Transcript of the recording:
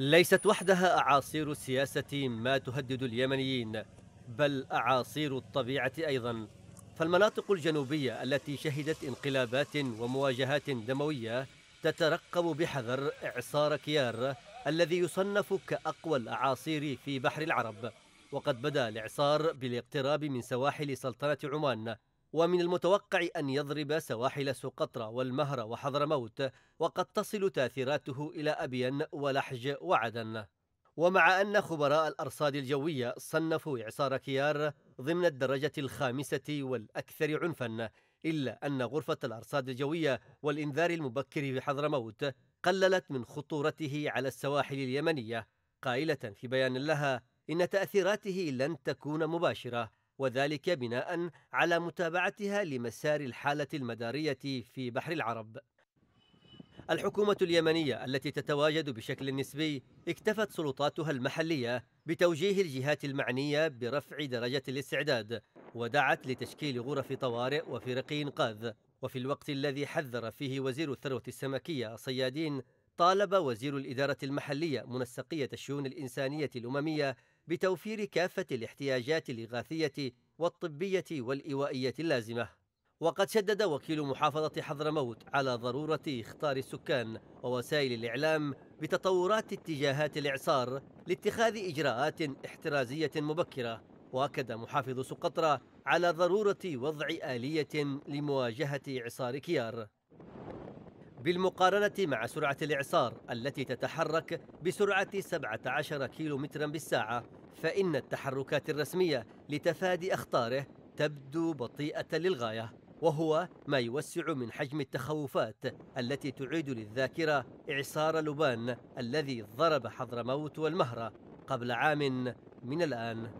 ليست وحدها أعاصير السياسة ما تهدد اليمنيين بل أعاصير الطبيعة أيضا فالمناطق الجنوبية التي شهدت انقلابات ومواجهات دموية تترقب بحذر إعصار كيار الذي يصنف كأقوى الأعاصير في بحر العرب وقد بدا الإعصار بالاقتراب من سواحل سلطنة عمان ومن المتوقع أن يضرب سواحل سقطرى والمهرة وحضرموت وقد تصل تاثيراته إلى أبين ولحج وعدن ومع أن خبراء الأرصاد الجوية صنفوا إعصار كيار ضمن الدرجة الخامسة والأكثر عنفا إلا أن غرفة الأرصاد الجوية والإنذار المبكر في حضرموت قللت من خطورته على السواحل اليمنية قائلة في بيان لها إن تأثيراته لن تكون مباشرة وذلك بناء على متابعتها لمسار الحالة المدارية في بحر العرب الحكومة اليمنية التي تتواجد بشكل نسبي اكتفت سلطاتها المحلية بتوجيه الجهات المعنية برفع درجة الاستعداد ودعت لتشكيل غرف طوارئ وفرق إنقاذ وفي الوقت الذي حذر فيه وزير الثروة السمكية صيادين طالب وزير الإدارة المحلية منسقية الشؤون الإنسانية الأممية بتوفير كافة الاحتياجات الإغاثية والطبية والإيوائية اللازمة وقد شدد وكيل محافظة حضرموت على ضرورة إخطار السكان ووسائل الإعلام بتطورات اتجاهات الإعصار لاتخاذ إجراءات احترازية مبكرة وأكد محافظ سقطرى على ضرورة وضع آلية لمواجهة إعصار كيار بالمقارنة مع سرعة الإعصار التي تتحرك بسرعة 17 كيلو مترا بالساعة فإن التحركات الرسمية لتفادي أخطاره تبدو بطيئة للغاية وهو ما يوسع من حجم التخوفات التي تعيد للذاكرة إعصار لبان الذي ضرب حضرموت والمهرة قبل عام من الآن